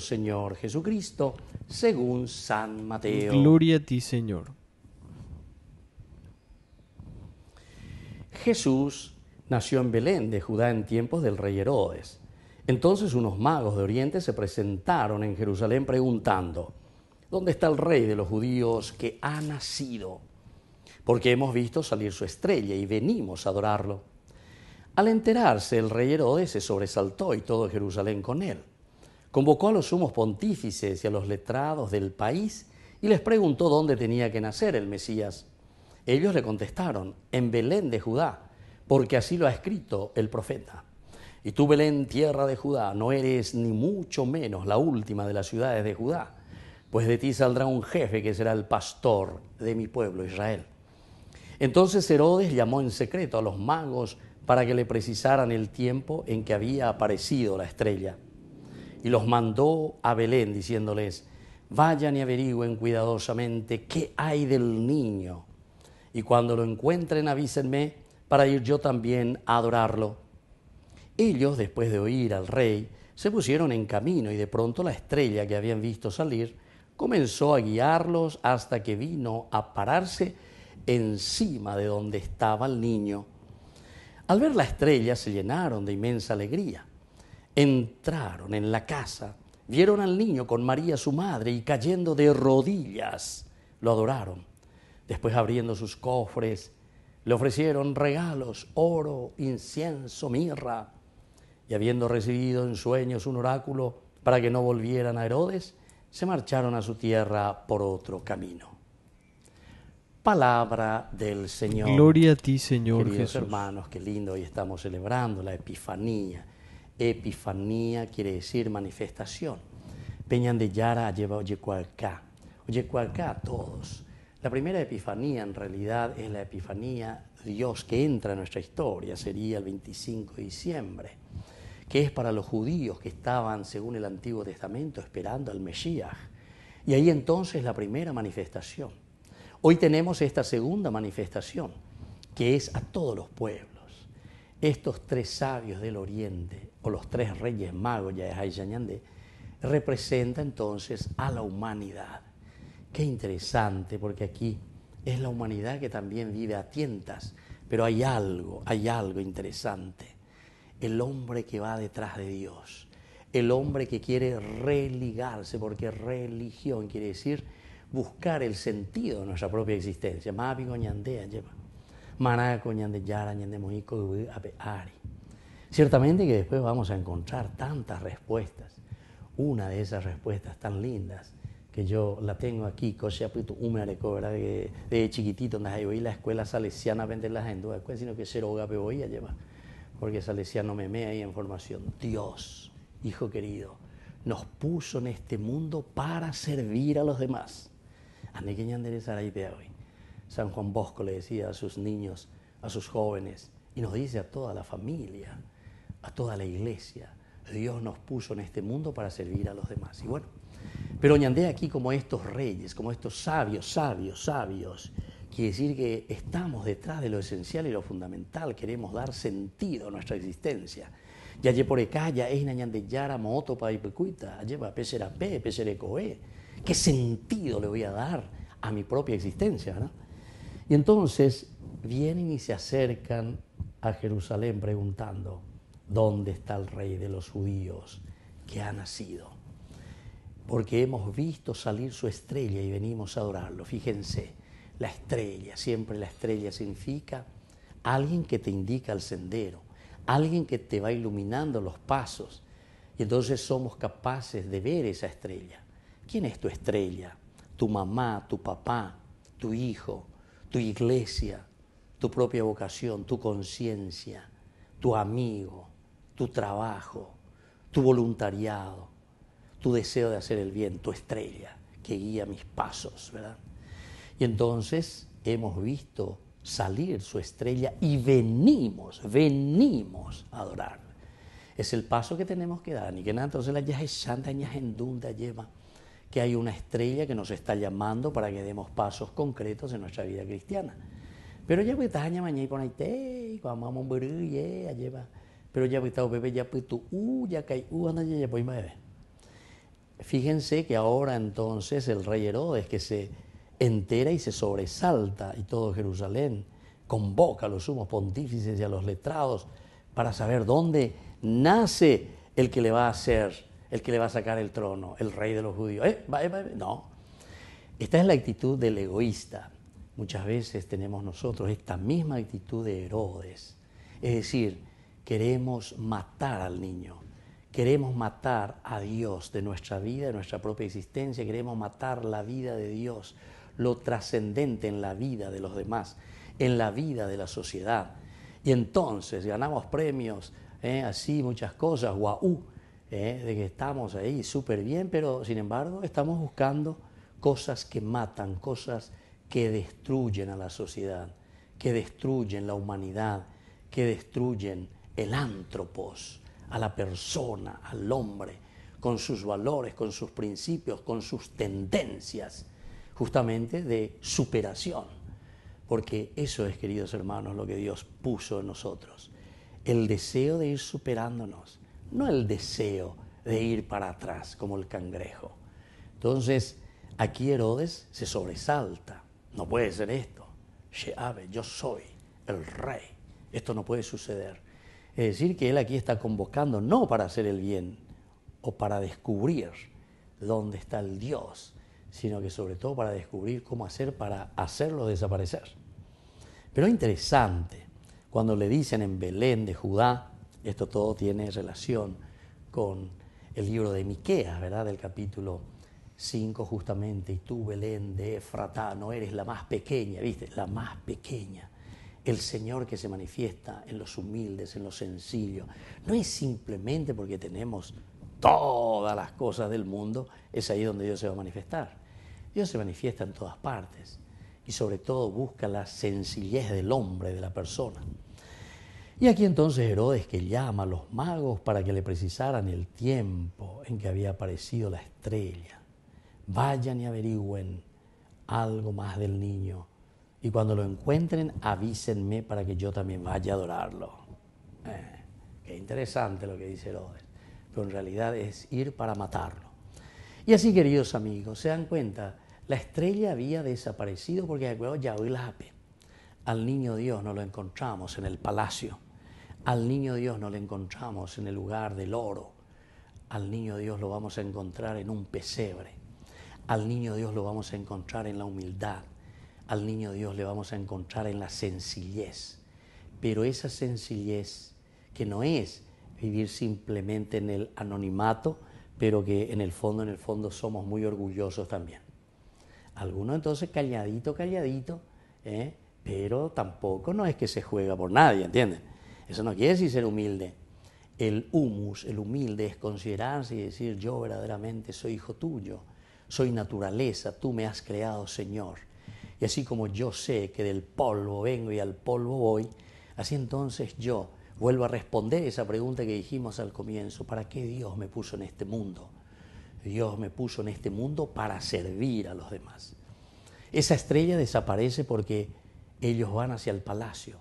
Señor Jesucristo, según San Mateo. Gloria a ti, Señor. Jesús nació en Belén de Judá en tiempos del rey Herodes. Entonces unos magos de Oriente se presentaron en Jerusalén preguntando, ¿dónde está el rey de los judíos que ha nacido? Porque hemos visto salir su estrella y venimos a adorarlo. Al enterarse, el rey Herodes se sobresaltó y todo Jerusalén con él convocó a los sumos pontífices y a los letrados del país y les preguntó dónde tenía que nacer el Mesías. Ellos le contestaron, en Belén de Judá, porque así lo ha escrito el profeta. Y tú, Belén, tierra de Judá, no eres ni mucho menos la última de las ciudades de Judá, pues de ti saldrá un jefe que será el pastor de mi pueblo Israel. Entonces Herodes llamó en secreto a los magos para que le precisaran el tiempo en que había aparecido la estrella y los mandó a Belén diciéndoles, vayan y averigüen cuidadosamente qué hay del niño, y cuando lo encuentren avísenme para ir yo también a adorarlo. Ellos, después de oír al rey, se pusieron en camino y de pronto la estrella que habían visto salir comenzó a guiarlos hasta que vino a pararse encima de donde estaba el niño. Al ver la estrella se llenaron de inmensa alegría entraron en la casa, vieron al niño con María su madre y cayendo de rodillas, lo adoraron. Después abriendo sus cofres, le ofrecieron regalos, oro, incienso, mirra. Y habiendo recibido en sueños un oráculo para que no volvieran a Herodes, se marcharon a su tierra por otro camino. Palabra del Señor. Gloria a ti, Señor Queridos hermanos, qué lindo, hoy estamos celebrando la Epifanía Epifanía quiere decir manifestación. Peñan de Yara lleva Oyecualcá. Oyecualcá a todos. La primera epifanía en realidad es la epifanía Dios que entra en nuestra historia, sería el 25 de diciembre, que es para los judíos que estaban, según el Antiguo Testamento, esperando al Mesías. Y ahí entonces la primera manifestación. Hoy tenemos esta segunda manifestación, que es a todos los pueblos. Estos tres sabios del oriente, o los tres reyes magos, ya es representa entonces a la humanidad. Qué interesante, porque aquí es la humanidad que también vive a tientas, pero hay algo, hay algo interesante. El hombre que va detrás de Dios, el hombre que quiere religarse, porque religión quiere decir buscar el sentido de nuestra propia existencia. Más lleva maná de yara, de mojico, ari. Ciertamente que después vamos a encontrar tantas respuestas. Una de esas respuestas tan lindas que yo la tengo aquí, cosa puto ¿verdad? de chiquitito, donde yo la escuela salesiana, vender las enduras, sino que cero Ape voy a llevar, porque salesiano me mea ahí en formación. Dios, hijo querido, nos puso en este mundo para servir a los demás. Ande que hoy. San Juan Bosco le decía a sus niños, a sus jóvenes, y nos dice a toda la familia, a toda la iglesia, Dios nos puso en este mundo para servir a los demás. Y bueno, pero Ñandé aquí como estos reyes, como estos sabios, sabios, sabios, quiere decir que estamos detrás de lo esencial y lo fundamental, queremos dar sentido a nuestra existencia. ya Yayeporecaya, yara Moto, Paipecuita, Ayeba, Peserapé, coe ¿Qué sentido le voy a dar a mi propia existencia? ¿no? Y entonces vienen y se acercan a Jerusalén preguntando, ¿dónde está el rey de los judíos que ha nacido? Porque hemos visto salir su estrella y venimos a adorarlo. Fíjense, la estrella, siempre la estrella significa alguien que te indica el sendero, alguien que te va iluminando los pasos. Y entonces somos capaces de ver esa estrella. ¿Quién es tu estrella? Tu mamá, tu papá, tu hijo, tu iglesia, tu propia vocación, tu conciencia, tu amigo, tu trabajo, tu voluntariado, tu deseo de hacer el bien, tu estrella que guía mis pasos, ¿verdad? Y entonces hemos visto salir su estrella y venimos, venimos a adorar. Es el paso que tenemos que dar. Ni que nada, entonces la es Yaheshendunda lleva que hay una estrella que nos está llamando para que demos pasos concretos en nuestra vida cristiana. Pero ya que mañana y ponerte, vamos a Pero ya que bebé, ya pues tú, uh, ya caí, uh, anda, ya, bebé. Pues, Fíjense que ahora entonces el rey Herodes que se entera y se sobresalta y todo Jerusalén convoca a los sumos pontífices y a los letrados para saber dónde nace el que le va a hacer el que le va a sacar el trono, el rey de los judíos. Eh, eh, eh, no. Esta es la actitud del egoísta. Muchas veces tenemos nosotros esta misma actitud de Herodes. Es decir, queremos matar al niño. Queremos matar a Dios de nuestra vida, de nuestra propia existencia. Queremos matar la vida de Dios, lo trascendente en la vida de los demás, en la vida de la sociedad. Y entonces ganamos premios, así muchas cosas, guau, uh, ¿eh? de que estamos ahí súper bien, pero sin embargo estamos buscando cosas que matan, cosas que destruyen a la sociedad, que destruyen la humanidad, que destruyen el antropos, a la persona, al hombre, con sus valores, con sus principios, con sus tendencias, justamente de superación. Porque eso es, queridos hermanos, lo que Dios puso en nosotros. El deseo de ir superándonos, no el deseo de ir para atrás como el cangrejo. Entonces, aquí Herodes se sobresalta. No puede ser esto. Sheabe, yo soy el rey. Esto no puede suceder. Es decir, que él aquí está convocando no para hacer el bien o para descubrir dónde está el Dios, sino que sobre todo para descubrir cómo hacer para hacerlo desaparecer. Pero interesante, cuando le dicen en Belén de Judá, esto todo tiene relación con el libro de Miqueas, ¿verdad? Del capítulo 5 justamente, y tú Belén de Efratá, no eres la más pequeña, ¿viste? La más pequeña. El Señor que se manifiesta en los humildes, en los sencillos. No es simplemente porque tenemos todas las cosas del mundo, es ahí donde Dios se va a manifestar. Dios se manifiesta en todas partes y sobre todo busca la sencillez del hombre, de la persona. Y aquí entonces Herodes que llama a los magos para que le precisaran el tiempo en que había aparecido la estrella. Vayan y averigüen algo más del niño. Y cuando lo encuentren, avísenme para que yo también vaya a adorarlo. Eh, qué interesante lo que dice Herodes. Pero en realidad es ir para matarlo. Y así, queridos amigos, se dan cuenta, la estrella había desaparecido porque de acuerdo ya hoy la Al niño Dios no lo encontramos en el palacio al niño Dios no le encontramos en el lugar del oro. Al niño Dios lo vamos a encontrar en un pesebre. Al niño Dios lo vamos a encontrar en la humildad. Al niño Dios le vamos a encontrar en la sencillez. Pero esa sencillez que no es vivir simplemente en el anonimato, pero que en el fondo, en el fondo somos muy orgullosos también. Algunos entonces calladito, calladito, ¿eh? pero tampoco no es que se juega por nadie, ¿entienden? Eso no quiere decir ser humilde. El humus, el humilde, es considerarse y decir yo verdaderamente soy hijo tuyo, soy naturaleza, tú me has creado Señor. Y así como yo sé que del polvo vengo y al polvo voy, así entonces yo vuelvo a responder esa pregunta que dijimos al comienzo, ¿para qué Dios me puso en este mundo? Dios me puso en este mundo para servir a los demás. Esa estrella desaparece porque ellos van hacia el palacio.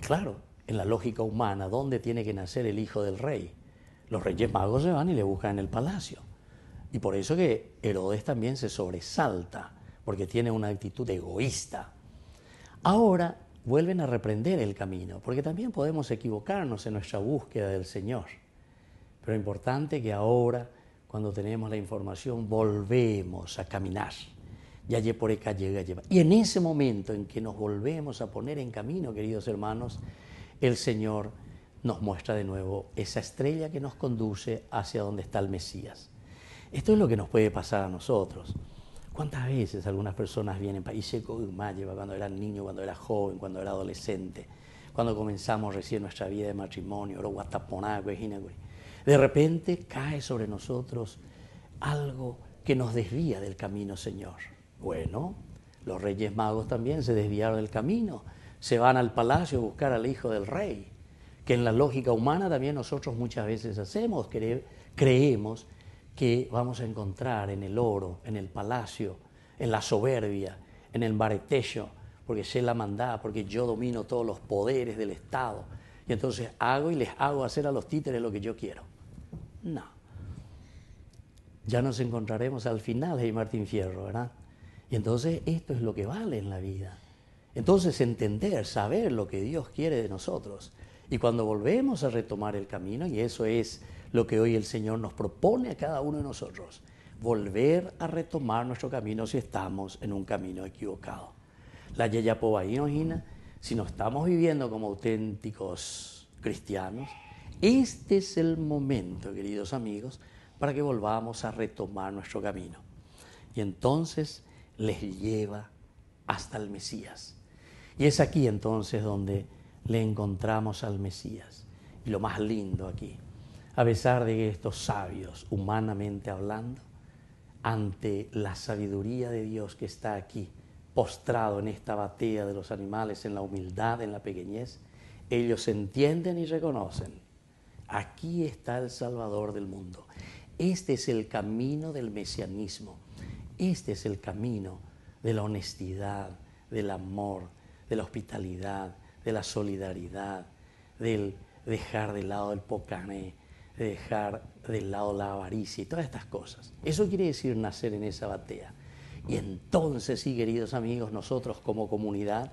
claro, en la lógica humana, ¿dónde tiene que nacer el hijo del rey? Los reyes magos se van y le buscan en el palacio. Y por eso que Herodes también se sobresalta, porque tiene una actitud egoísta. Ahora vuelven a reprender el camino, porque también podemos equivocarnos en nuestra búsqueda del Señor. Pero es importante que ahora, cuando tenemos la información, volvemos a caminar. Ya por llega, Y en ese momento en que nos volvemos a poner en camino, queridos hermanos, el Señor nos muestra de nuevo esa estrella que nos conduce hacia donde está el Mesías. Esto es lo que nos puede pasar a nosotros. ¿Cuántas veces algunas personas vienen para Iseco maya, cuando eran niño, cuando era joven, cuando era adolescente, cuando comenzamos recién nuestra vida de matrimonio, de repente cae sobre nosotros algo que nos desvía del camino, Señor? Bueno, los reyes magos también se desviaron del camino se van al palacio a buscar al hijo del rey, que en la lógica humana también nosotros muchas veces hacemos, creemos que vamos a encontrar en el oro, en el palacio, en la soberbia, en el baretejo porque sé la mandá, porque yo domino todos los poderes del Estado. Y entonces hago y les hago hacer a los títeres lo que yo quiero. No. Ya nos encontraremos al final, de Martín Fierro, ¿verdad? Y entonces esto es lo que vale en la vida. Entonces entender, saber lo que Dios quiere de nosotros. Y cuando volvemos a retomar el camino, y eso es lo que hoy el Señor nos propone a cada uno de nosotros, volver a retomar nuestro camino si estamos en un camino equivocado. La Yeyapobaína, si no estamos viviendo como auténticos cristianos, este es el momento, queridos amigos, para que volvamos a retomar nuestro camino. Y entonces les lleva hasta el Mesías. Y es aquí entonces donde le encontramos al Mesías. Y lo más lindo aquí, a pesar de que estos sabios, humanamente hablando, ante la sabiduría de Dios que está aquí, postrado en esta batea de los animales, en la humildad, en la pequeñez, ellos entienden y reconocen, aquí está el Salvador del mundo. Este es el camino del mesianismo, este es el camino de la honestidad, del amor, de la hospitalidad, de la solidaridad, del dejar de lado el pocané, de dejar del lado la avaricia y todas estas cosas. Eso quiere decir nacer en esa batea. Y entonces, sí, queridos amigos, nosotros como comunidad,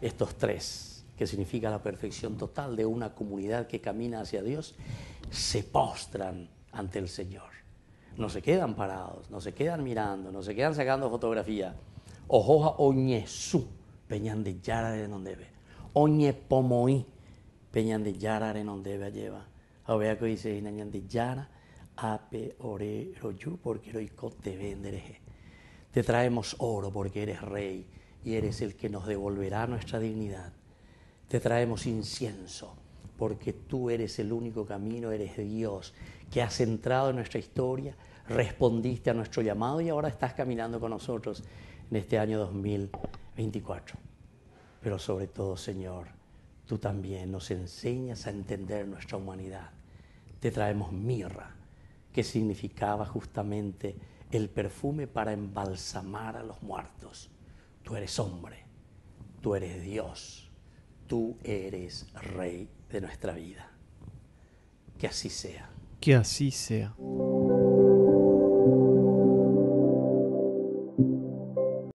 estos tres, que significa la perfección total de una comunidad que camina hacia Dios, se postran ante el Señor. No se quedan parados, no se quedan mirando, no se quedan sacando fotografía. Ojoja oñezú de donde ve, Oñe pomoí, donde de lleva. Ahora que dice ape ore porque te vendereje. Te traemos oro porque eres rey y eres el que nos devolverá nuestra dignidad. Te traemos incienso porque tú eres el único camino, eres Dios, que has entrado en nuestra historia, respondiste a nuestro llamado y ahora estás caminando con nosotros en este año 2024. Pero sobre todo, Señor, tú también nos enseñas a entender nuestra humanidad. Te traemos mirra, que significaba justamente el perfume para embalsamar a los muertos. Tú eres hombre, tú eres Dios, tú eres Rey de nuestra vida. Que así sea. Que así sea.